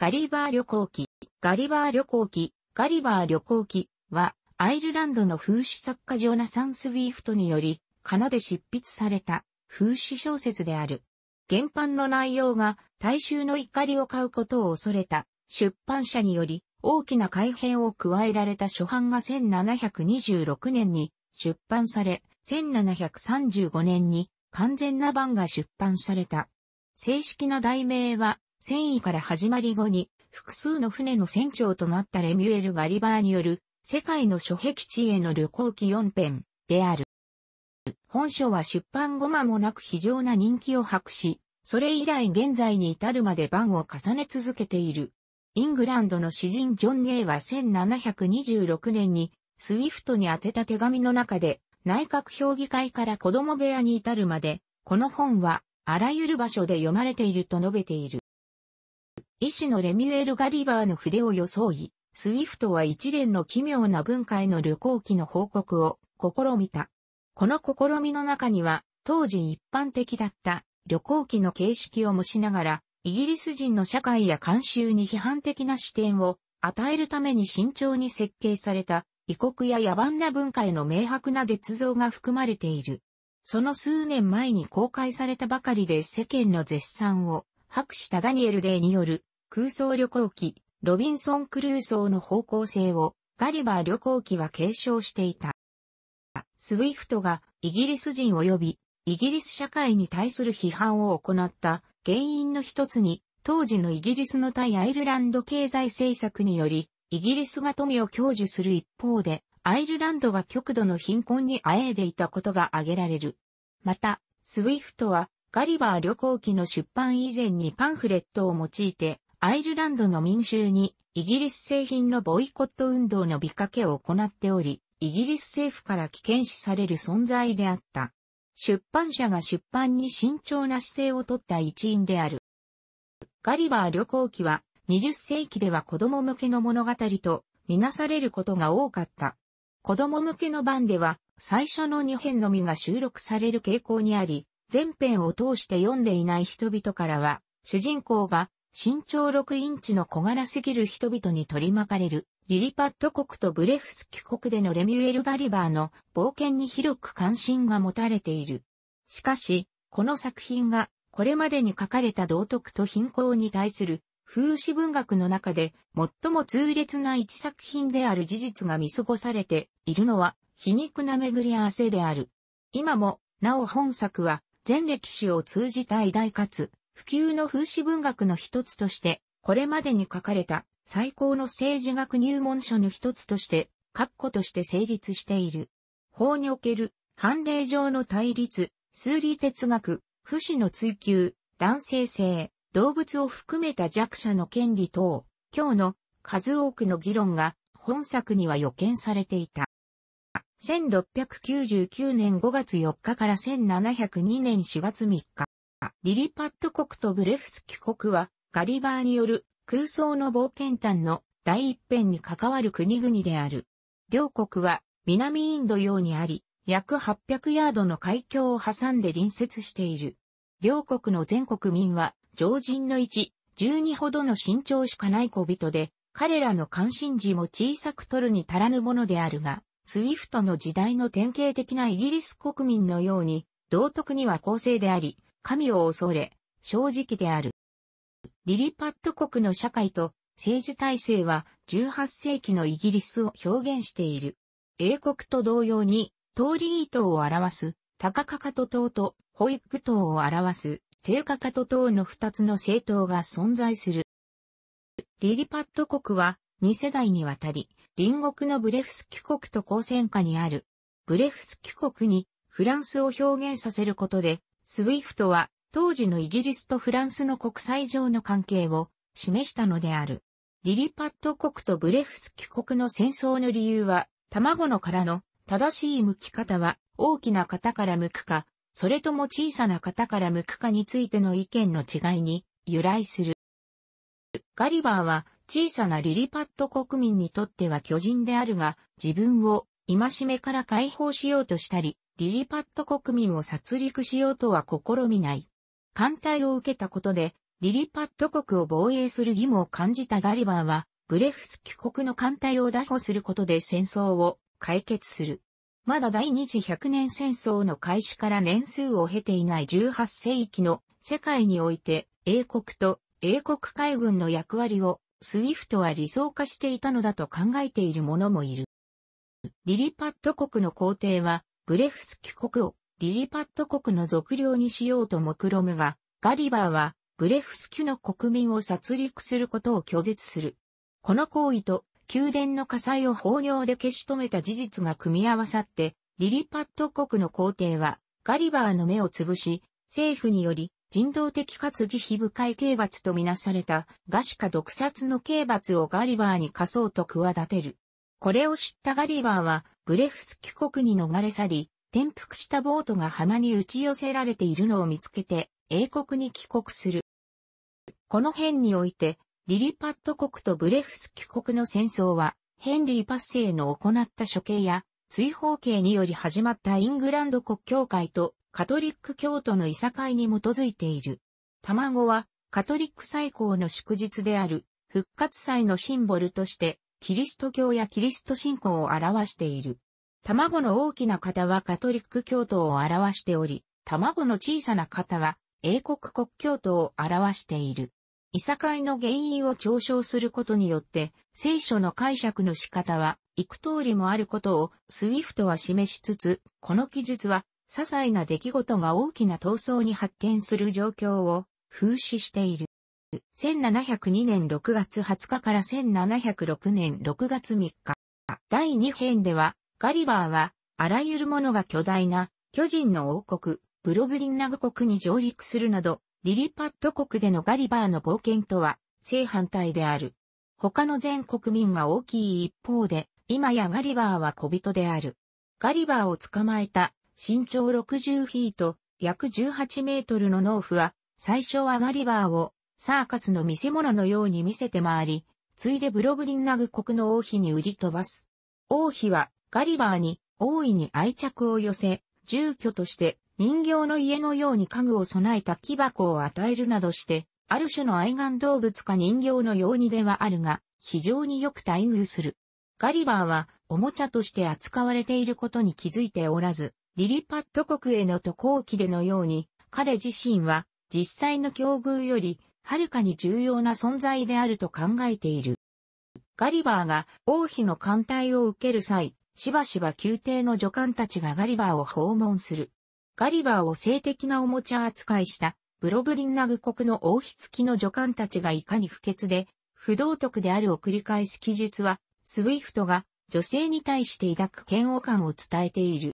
ガリバー旅行記、ガリバー旅行記、ガリバー旅行記は、アイルランドの風刺作家ジョナサン・スウィーフトにより、カナで執筆された風刺小説である。原版の内容が大衆の怒りを買うことを恐れた出版社により大きな改変を加えられた初版が1726年に出版され、1735年に完全な版が出版された。正式な題名は戦意から始まり後に、複数の船の船長となったレミュエル・ガリバーによる、世界の諸壁地への旅行記4編である。本書は出版後間もなく非常な人気を博し、それ以来現在に至るまで版を重ね続けている。イングランドの詩人ジョン・ゲイは1726年に、スウィフトに宛てた手紙の中で、内閣評議会から子供部屋に至るまで、この本は、あらゆる場所で読まれていると述べている。医師のレミュエル・ガリバーの筆を装い、スウィフトは一連の奇妙な文化への旅行記の報告を試みた。この試みの中には、当時一般的だった旅行記の形式を模しながら、イギリス人の社会や慣習に批判的な視点を与えるために慎重に設計された異国や野蛮な文化への明白な絶像が含まれている。その数年前に公開されたばかりで世間の絶賛を博士たダニエル・デイによる空想旅行記、ロビンソン・クルーソーの方向性をガリバー旅行記は継承していた。スウィフトがイギリス人及びイギリス社会に対する批判を行った原因の一つに当時のイギリスの対アイルランド経済政策によりイギリスが富を享受する一方でアイルランドが極度の貧困にあえいでいたことが挙げられる。また、スウィフトはガリバー旅行記の出版以前にパンフレットを用いてアイルランドの民衆にイギリス製品のボイコット運動の見かけを行っており、イギリス政府から危険視される存在であった。出版社が出版に慎重な姿勢をとった一因である。ガリバー旅行記は20世紀では子供向けの物語とみなされることが多かった。子供向けの版では最初の2編のみが収録される傾向にあり、全編を通して読んでいない人々からは、主人公が身長6インチの小柄すぎる人々に取り巻かれる、リリパット国とブレフスキ国でのレミュエル・バリバーの冒険に広く関心が持たれている。しかし、この作品がこれまでに書かれた道徳と貧困に対する風刺文学の中で最も痛烈な一作品である事実が見過ごされているのは皮肉な巡り合わせである。今も、なお本作は全歴史を通じた偉大かつ普及の風刺文学の一つとして、これまでに書かれた最高の政治学入門書の一つとして、括弧として成立している。法における判例上の対立、数理哲学、不死の追求、男性性、動物を含めた弱者の権利等、今日の数多くの議論が本作には予見されていた。1699年5月4日から1702年4月3日。リリパット国とブレフスキ国は、ガリバーによる空想の冒険譚の第一編に関わる国々である。両国は南インド洋にあり、約800ヤードの海峡を挟んで隣接している。両国の全国民は、常人の1、12ほどの身長しかない小人で、彼らの関心事も小さく取るに足らぬものであるが、スウィフトの時代の典型的なイギリス国民のように、道徳には公正であり、神を恐れ、正直である。リリパット国の社会と政治体制は18世紀のイギリスを表現している。英国と同様に、トーリー党を表す、カカカト党とホイッグ党を表す、テ低カカト党の2つの政党が存在する。リリパット国は2世代にわたり、隣国のブレフスキ国と交戦下にある。ブレフスキ国にフランスを表現させることで、スウィフトは当時のイギリスとフランスの国際上の関係を示したのである。リリパット国とブレフスキ国の戦争の理由は、卵の殻の正しい剥き方は大きな型から剥くか、それとも小さな型から剥くかについての意見の違いに由来する。ガリバーは小さなリリパット国民にとっては巨人であるが、自分を戒めから解放しようとしたり、リリパット国民を殺戮しようとは試みない。艦隊を受けたことで、リリパット国を防衛する義務を感じたガリバーは、ブレフスキ国の艦隊を打破することで戦争を解決する。まだ第二次百年戦争の開始から年数を経ていない18世紀の世界において、英国と英国海軍の役割をスウィフトは理想化していたのだと考えている者もいる。リリパット国の皇帝はブレフスキュ国をリリパット国の属領にしようと目論むが、ガリバーはブレフスキュの国民を殺戮することを拒絶する。この行為と宮殿の火災を法要で消し止めた事実が組み合わさって、リリパット国の皇帝はガリバーの目をつぶし、政府により人道的かつ慈悲深い刑罰とみなされた、ガシカ毒殺の刑罰をガリバーに課そうと企てる。これを知ったガリバーは、ブレフスキ国に逃れ去り、転覆したボートが浜に打ち寄せられているのを見つけて、英国に帰国する。この辺において、リリパット国とブレフスキ国の戦争は、ヘンリー・パッセイの行った処刑や、追放刑により始まったイングランド国教会とカトリック教徒のいさかいに基づいている。卵はカトリック最高の祝日である復活祭のシンボルとしてキリスト教やキリスト信仰を表している。卵の大きな方はカトリック教徒を表しており、卵の小さな方は英国国教徒を表している。いさかいの原因を嘲笑することによって、聖書の解釈の仕方は、幾通りもあることをスウィフトは示しつつ、この記述は、些細な出来事が大きな闘争に発展する状況を風刺している。1702年6月20日から1706年6月3日。第2編では、ガリバーは、あらゆるものが巨大な、巨人の王国、ブロブリンナグ国に上陸するなど、リリパット国でのガリバーの冒険とは、正反対である。他の全国民が大きい一方で、今やガリバーは小人である。ガリバーを捕まえた、身長60フィート、約18メートルの農夫は、最初はガリバーをサーカスの見せ物のように見せて回り、ついでブログリンナグ国の王妃に売り飛ばす。王妃はガリバーに大いに愛着を寄せ、住居として人形の家のように家具を備えた木箱を与えるなどして、ある種の愛玩動物か人形のようにではあるが、非常によく待遇する。ガリバーはおもちゃとして扱われていることに気づいておらず、リリパット国への渡航期でのように、彼自身は実際の境遇よりはるかに重要な存在であると考えている。ガリバーが王妃の艦隊を受ける際、しばしば宮廷の助官たちがガリバーを訪問する。ガリバーを性的なおもちゃ扱いしたブロブリンナグ国の王妃付きの助官たちがいかに不潔で、不道徳であるを繰り返す記述は、スウィフトが女性に対して抱く嫌悪感を伝えている。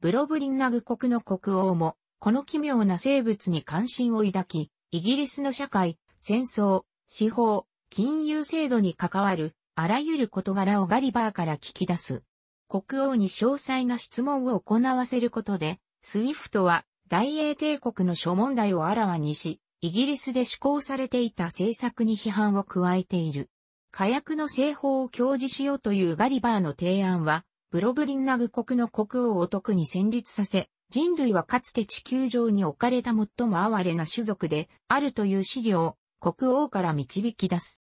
ブロブリンナグ国の国王も、この奇妙な生物に関心を抱き、イギリスの社会、戦争、司法、金融制度に関わる、あらゆる事柄をガリバーから聞き出す。国王に詳細な質問を行わせることで、スウィフトは大英帝国の諸問題をあらわにし、イギリスで施行されていた政策に批判を加えている。火薬の製法を教示しようというガリバーの提案は、ブロブリンナグ国の国王を特に戦慄させ、人類はかつて地球上に置かれた最も哀れな種族であるという資料を国王から導き出す。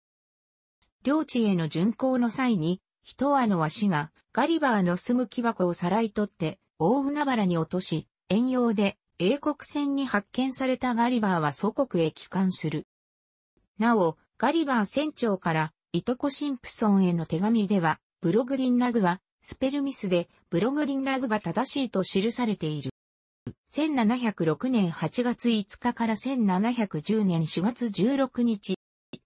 領地への巡行の際に、一羽のわしがガリバーの住む木箱をさらい取って大海原に落とし、遠洋で英国船に発見されたガリバーは祖国へ帰還する。なお、ガリバー船長からいとこシンプソンへの手紙では、ブログリンラグはスペルミスでブログリンラグが正しいと記されている。1706年8月5日から1710年4月16日、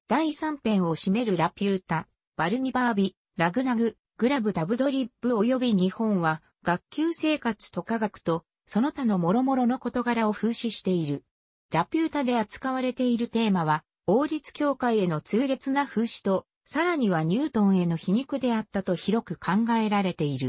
第3編を占めるラピュータ、バルニバービ、ラグナグ、グラブダブドリップ及び日本は、学級生活と科学と、その他の諸々の事柄を風刺している。ラピュータで扱われているテーマは、王立教会への痛烈な風刺と、さらにはニュートンへの皮肉であったと広く考えられている。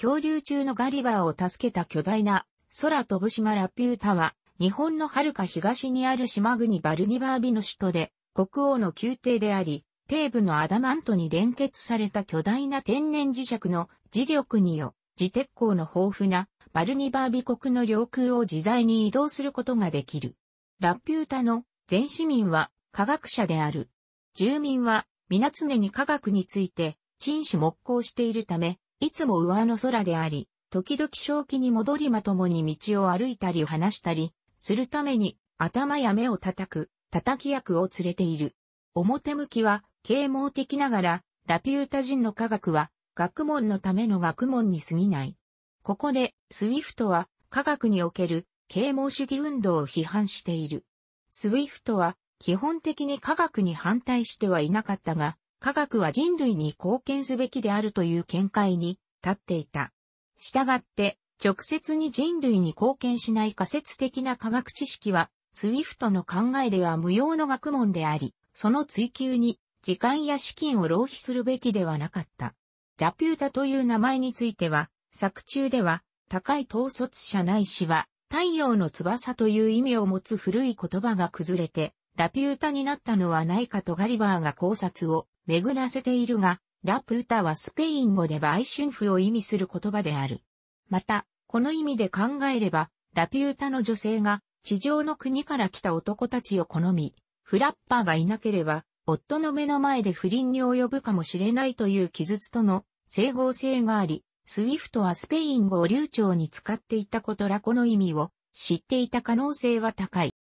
漂流中のガリバーを助けた巨大な空飛ぶ島ラピュータは、日本の遥か東にある島国バルニバービの首都で、国王の宮廷であり、底部のアダマントに連結された巨大な天然磁石の磁力によ、磁鉄鋼の豊富なバルニバービ国の領空を自在に移動することができる。ラピュータの全市民は科学者である。住民は皆常に科学について、陳死木工しているため、いつも上の空であり、時々正気に戻りまともに道を歩いたり話したり、するために、頭や目を叩く、叩き役を連れている。表向きは、啓蒙的ながら、ラピュータ人の科学は、学問のための学問に過ぎない。ここで、スウィフトは、科学における、啓蒙主義運動を批判している。スウィフトは、基本的に科学に反対してはいなかったが、科学は人類に貢献すべきであるという見解に立っていた。したがって、直接に人類に貢献しない仮説的な科学知識は、スウィフトの考えでは無用の学問であり、その追求に時間や資金を浪費するべきではなかった。ラピュータという名前については、作中では、高い統率者ないしは、太陽の翼という意味を持つ古い言葉が崩れて、ラピュータになったのはないかとガリバーが考察を巡らせているが、ラプータはスペイン語で売春婦を意味する言葉である。また、この意味で考えれば、ラピュータの女性が地上の国から来た男たちを好み、フラッパーがいなければ、夫の目の前で不倫に及ぶかもしれないという記述との整合性があり、スウィフトはスペイン語を流暢に使っていたことらこの意味を知っていた可能性は高い。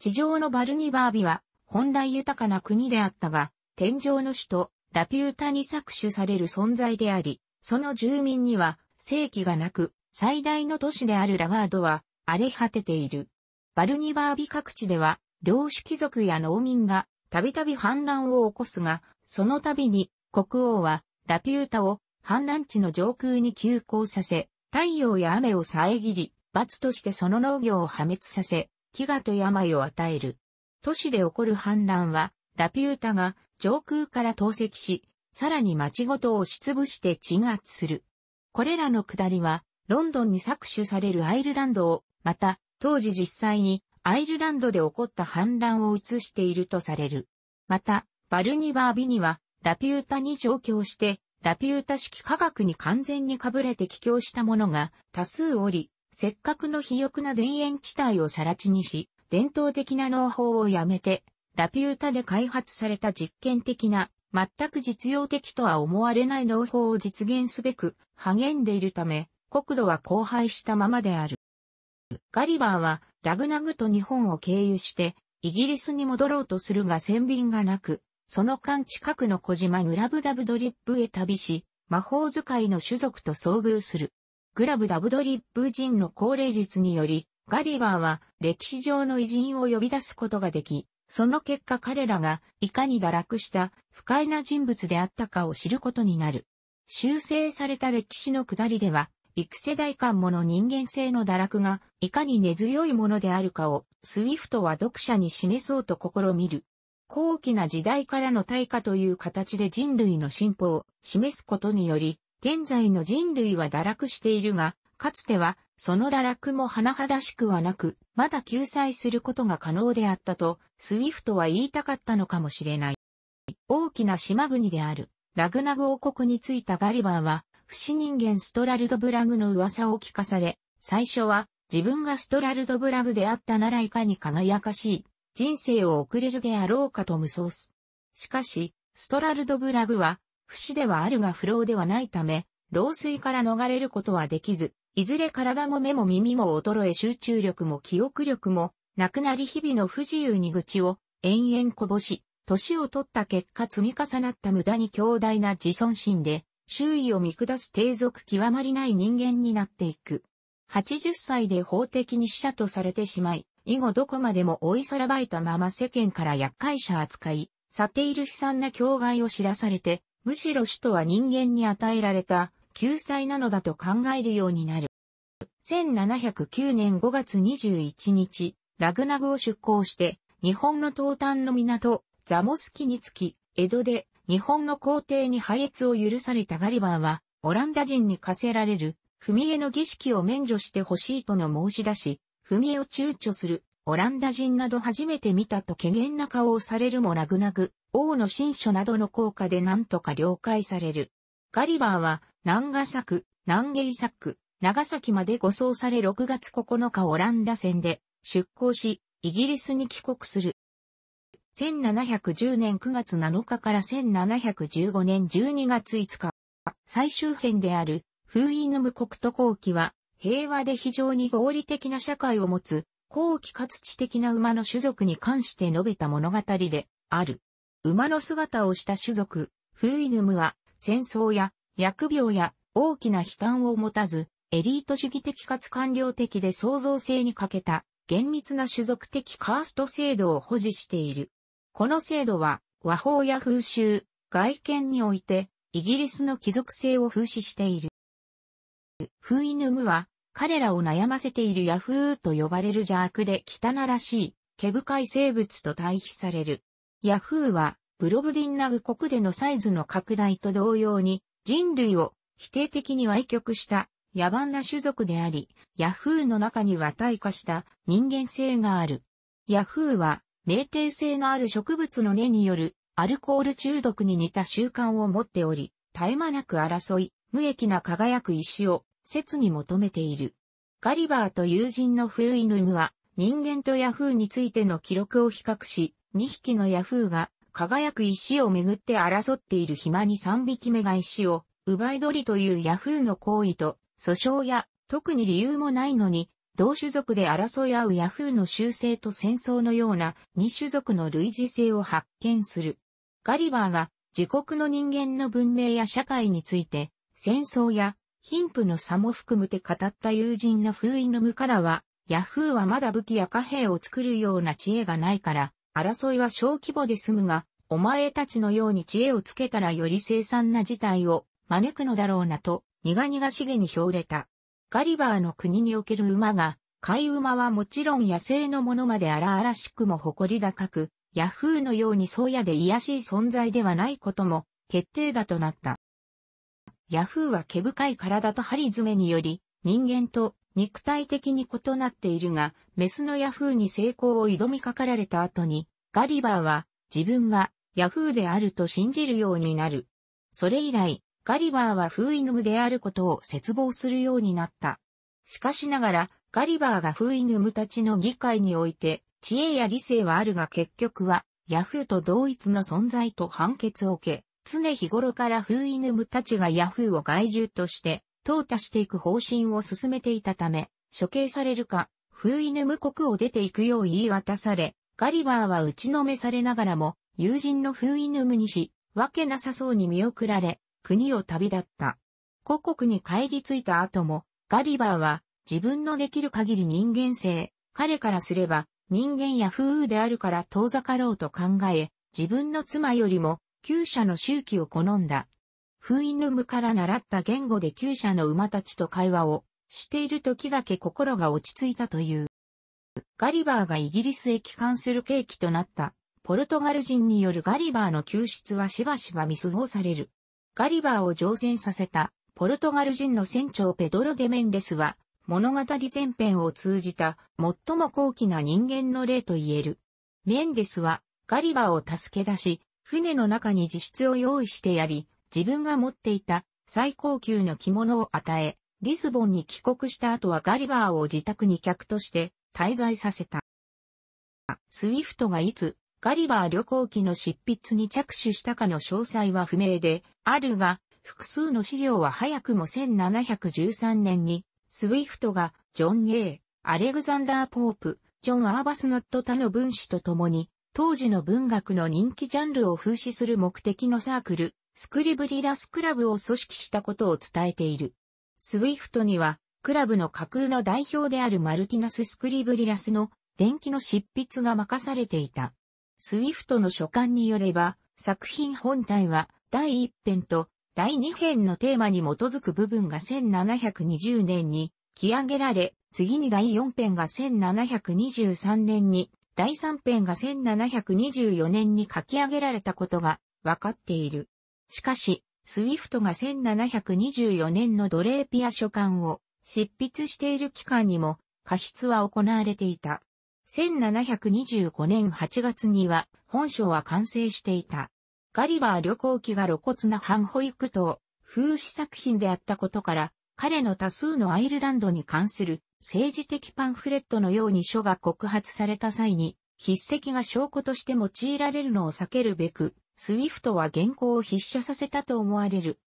地上のバルニバービは本来豊かな国であったが、天井の首都、ラピュータに搾取される存在であり、その住民には、正規がなく、最大の都市であるラガードは、荒れ果てている。バルニバービ各地では、領主貴族や農民が、たびたび反乱を起こすが、そのたびに、国王は、ラピュータを、反乱地の上空に急行させ、太陽や雨を遮り、罰としてその農業を破滅させ、飢餓と病を与える。都市で起こる反乱は、ラピュータが上空から投石し、さらに街ごと押しつぶして鎮圧する。これらの下りは、ロンドンに搾取されるアイルランドを、また、当時実際にアイルランドで起こった反乱を映しているとされる。また、バルニバー・ビニは、ラピュータに上京して、ラピュータ式科学に完全にかぶれて帰郷した者が多数おり、せっかくの肥沃な田園地帯をさら地にし、伝統的な農法をやめて、ラピュータで開発された実験的な、全く実用的とは思われない農法を実現すべく、励んでいるため、国土は荒廃したままである。ガリバーは、ラグナグと日本を経由して、イギリスに戻ろうとするが船便がなく、その間近くの小島グラブダブドリップへ旅し、魔法使いの種族と遭遇する。グラブダブドリップ人の高齢術により、ガリバーは歴史上の偉人を呼び出すことができ、その結果彼らがいかに堕落した不快な人物であったかを知ることになる。修正された歴史の下りでは、幾世代間もの人間性の堕落がいかに根強いものであるかをスウィフトは読者に示そうと試みる。高貴な時代からの対価という形で人類の進歩を示すことにより、現在の人類は堕落しているが、かつては、その堕落も甚だしくはなく、まだ救済することが可能であったと、スウィフトは言いたかったのかもしれない。大きな島国である、ラグナグ王国に着いたガリバーは、不死人間ストラルドブラグの噂を聞かされ、最初は、自分がストラルドブラグであったならいかに輝かしい、人生を送れるであろうかと無双す。しかし、ストラルドブラグは、不死ではあるが不老ではないため、老衰から逃れることはできず、いずれ体も目も耳も衰え集中力も記憶力も、なくなり日々の不自由に愚痴を延々こぼし、年を取った結果積み重なった無駄に強大な自尊心で、周囲を見下す低俗極まりない人間になっていく。80歳で法的に死者とされてしまい、以後どこまでも追いさらばいたまま世間から厄介者扱い、去っている悲惨な境外を知らされて、むしろ死とは人間に与えられた救済なのだと考えるようになる。1709年5月21日、ラグナグを出港して、日本の東端の港、ザモスキにつき、江戸で日本の皇帝に配越を許されたガリバーは、オランダ人に課せられる、踏み絵の儀式を免除してほしいとの申し出し、踏み絵を躊躇する、オランダ人など初めて見たと怪訝な顔をされるもラグナグ、王の新書などの効果で何とか了解される。ガリバーは、南画作、南芸作、長崎まで護送され6月9日オランダ戦で出港し、イギリスに帰国する。1710年9月7日から1715年12月5日、最終編であるフーイヌム国と後期は、平和で非常に合理的な社会を持つ、後期かつ知的な馬の種族に関して述べた物語である。馬の姿をした種族、フーイヌムは戦争や疫病や大きな悲観を持たず、エリート主義的かつ官僚的で創造性に欠けた厳密な種族的カースト制度を保持している。この制度は和法や風習、外見においてイギリスの貴族性を風刺している。フイヌムは彼らを悩ませているヤフーと呼ばれる邪悪で汚らしい、毛深い生物と対比される。ヤフーはブロブディンナグ国でのサイズの拡大と同様に人類を否定的に歪曲した野蛮な種族であり、ヤフーの中には退化した人間性がある。ヤフーは、酩酊性のある植物の根によるアルコール中毒に似た習慣を持っており、絶え間なく争い、無益な輝く石を切に求めている。ガリバーと友人のフーイヌムは、人間とヤフーについての記録を比較し、2匹のヤフーが輝く石をめぐって争っている暇に3匹目が石を奪い取りというヤフーの行為と訴訟や、特に理由もないのに、同種族で争い合うヤフーの修正と戦争のような二種族の類似性を発見する。ガリバーが自国の人間の文明や社会について戦争や貧富の差も含めて語った友人の封印の無からは、ヤフーはまだ武器や貨幣を作るような知恵がないから、争いは小規模で済むが、お前たちのように知恵をつけたらより生産な事態を招くのだろうなと苦々しげに表れた。ガリバーの国における馬が、飼い馬はもちろん野生のものまで荒々しくも誇り高く、ヤフーのように宗谷で癒しい存在ではないことも決定打となった。ヤフーは毛深い体と針爪により、人間と肉体的に異なっているが、メスのヤフーに成功を挑みかかられた後に、ガリバーは自分はヤフーであると信じるようになる。それ以来、ガリバーはフーイヌムであることを絶望するようになった。しかしながら、ガリバーがフーイヌムたちの議会において、知恵や理性はあるが結局は、ヤフーと同一の存在と判決を受け、常日頃からフーイヌムたちがヤフーを害獣として、淘汰していく方針を進めていたため、処刑されるか、フーイヌム国を出ていくよう言い渡され、ガリバーは打ちのめされながらも、友人のフーイヌムにし、わけなさそうに見送られ、国を旅立った。故国に帰り着いた後も、ガリバーは自分のできる限り人間性、彼からすれば人間や風雨であるから遠ざかろうと考え、自分の妻よりも旧社の周期を好んだ。封印ルムから習った言語で旧社の馬たちと会話をしている時だけ心が落ち着いたという。ガリバーがイギリスへ帰還する契機となった、ポルトガル人によるガリバーの救出はしばしば見過ごされる。ガリバーを乗船させたポルトガル人の船長ペドロ・デ・メンデスは物語前編を通じた最も高貴な人間の例と言える。メンデスはガリバーを助け出し、船の中に自室を用意してやり、自分が持っていた最高級の着物を与え、リスボンに帰国した後はガリバーを自宅に客として滞在させた。スウィフトがいつガリバー旅行記の執筆に着手したかの詳細は不明であるが、複数の資料は早くも1713年に、スウィフトが、ジョン・ A、アレグザンダー・ポープ、ジョン・アーバスノット・他の分子と共に、当時の文学の人気ジャンルを風刺する目的のサークル、スクリブリラスクラブを組織したことを伝えている。スウィフトには、クラブの架空の代表であるマルティナス・スクリブリラスの電気の執筆が任されていた。スウィフトの書簡によれば、作品本体は第1編と第2編のテーマに基づく部分が1720年に着上げられ、次に第4編が1723年に、第3編が1724年に書き上げられたことが分かっている。しかし、スウィフトが1724年のドレーピア書簡を執筆している期間にも過失は行われていた。1725年8月には本省は完成していた。ガリバー旅行記が露骨な反保育等、風刺作品であったことから、彼の多数のアイルランドに関する政治的パンフレットのように書が告発された際に、筆跡が証拠として用いられるのを避けるべく、スウィフトは原稿を筆写させたと思われる。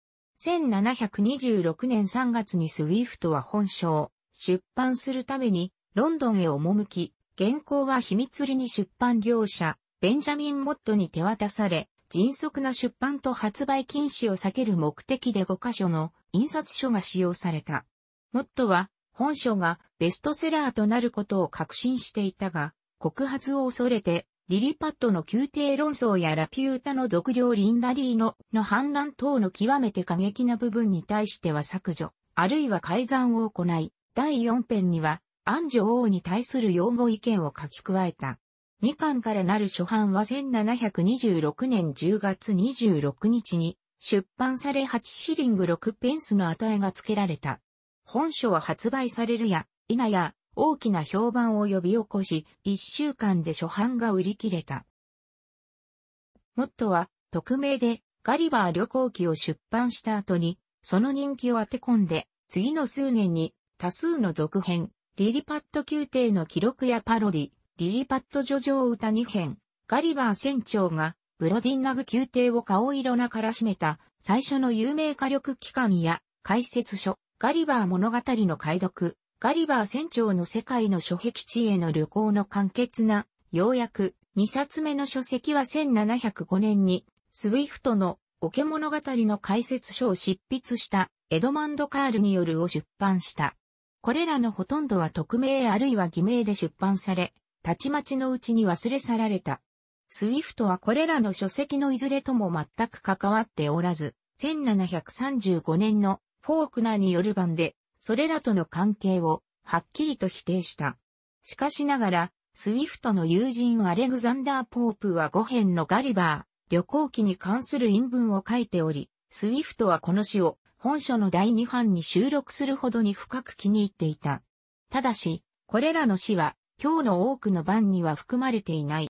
1726年3月にスウィフトは本書を出版するためにロンドンへ赴き、原稿は秘密裏に出版業者、ベンジャミン・モットに手渡され、迅速な出版と発売禁止を避ける目的で5箇所の印刷書が使用された。モットは本書がベストセラーとなることを確信していたが、告発を恐れて、リリパッドの宮廷論争やラピュータの俗領リンダリーノの反乱等の極めて過激な部分に対しては削除、あるいは改ざんを行い、第4編には安女王に対する擁護意見を書き加えた。2巻からなる初版は1726年10月26日に出版され8シリング6ペンスの値が付けられた。本書は発売されるや、否や、大きな評判を呼び起こし、1週間で初版が売り切れた。モットは、匿名で、ガリバー旅行記を出版した後に、その人気を当て込んで、次の数年に、多数の続編、リリパット宮廷の記録やパロディ、リリパット叙情歌2編、ガリバー船長が、ブロディンナグ宮廷を顔色なからしめた、最初の有名火力機関や、解説書、ガリバー物語の解読、ガリバー船長の世界の諸壁地への旅行の簡潔な、ようやく、2冊目の書籍は1705年に、スウィフトの、オケ物語の解説書を執筆した、エドマンド・カールによるを出版した。これらのほとんどは匿名あるいは偽名で出版され、たちまちのうちに忘れ去られた。スウィフトはこれらの書籍のいずれとも全く関わっておらず、1735年のフォークナーによる版で、それらとの関係をはっきりと否定した。しかしながら、スウィフトの友人アレグザンダー・ポープは5編のガリバー、旅行記に関する陰文を書いており、スウィフトはこの詩を本書の第二版に収録するほどに深く気に入っていた。ただし、これらの詩は、今日の多くの版には含まれていない。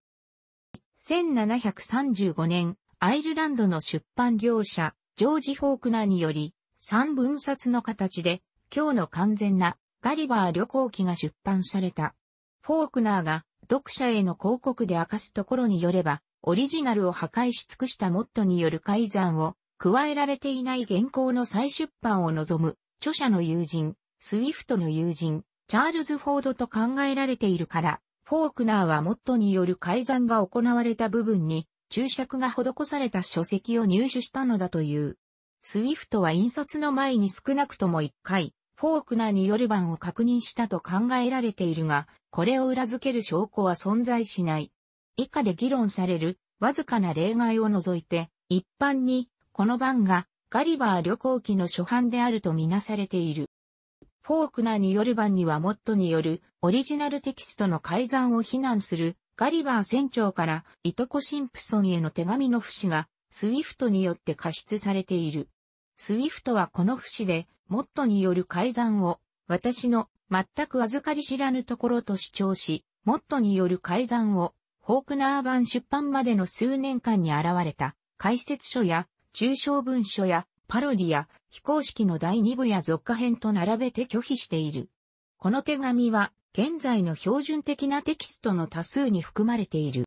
1735年、アイルランドの出版業者、ジョージ・フォークナーにより、三分冊の形で、今日の完全なガリバー旅行記が出版された。フォークナーが読者への広告で明かすところによれば、オリジナルを破壊し尽くしたモットによる改ざんを加えられていない原稿の再出版を望む、著者の友人、スウィフトの友人、チャールズ・フォードと考えられているから、フォークナーはモットによる改ざんが行われた部分に注釈が施された書籍を入手したのだという。スウィフトは印刷の前に少なくとも1回、フォークナーによる版を確認したと考えられているが、これを裏付ける証拠は存在しない。以下で議論される、わずかな例外を除いて、一般にこの版がガリバー旅行記の初版であるとみなされている。フォークナーによる版にはモットによるオリジナルテキストの改ざんを非難するガリバー船長からいとこシンプソンへの手紙の節がスウィフトによって過失されている。スウィフトはこの節でモットによる改ざんを私の全く預かり知らぬところと主張し、モットによる改ざんをフォークナー版出版までの数年間に現れた解説書や抽象文書やパロディや非公式の第二部や続化編と並べて拒否している。この手紙は現在の標準的なテキストの多数に含まれている。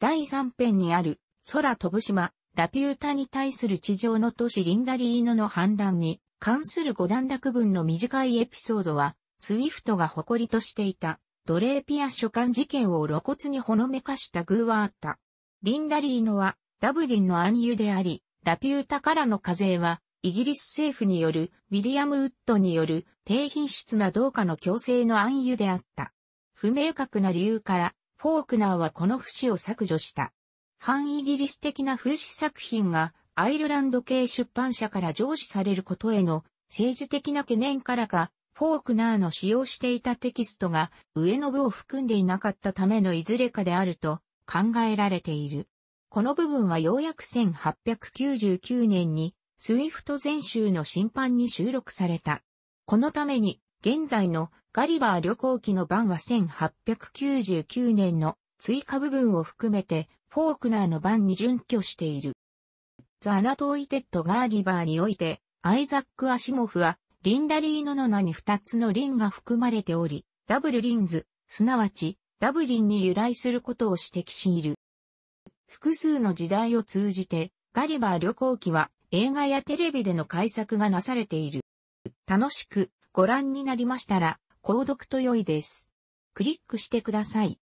第三編にある空飛ぶ島、ラピュータに対する地上の都市リンダリーノの反乱に関する五段落文の短いエピソードは、スウィフトが誇りとしていたドレーピア書簡事件を露骨にほのめかした偶はあった。リンダリーノはダブリンの暗誘であり、ラピュータからの課税は、イギリス政府によるウィリアム・ウッドによる低品質な同化の強制の暗誘であった。不明確な理由から、フォークナーはこの節を削除した。反イギリス的な風刺作品がアイルランド系出版社から上司されることへの政治的な懸念からか、フォークナーの使用していたテキストが上の部を含んでいなかったためのいずれかであると考えられている。この部分はようやく1899年にスウィフト全集の審判に収録された。このために現代のガリバー旅行記の版は1899年の追加部分を含めてフォークナーの版に準拠している。ザ・アナトイテッド・ガーリバーにおいてアイザック・アシモフはリンダリーノの名に2つのリンが含まれており、ダブルリンズ、すなわちダブリンに由来することを指摘しいる。複数の時代を通じて、ガリバー旅行記は映画やテレビでの改作がなされている。楽しくご覧になりましたら、購読と良いです。クリックしてください。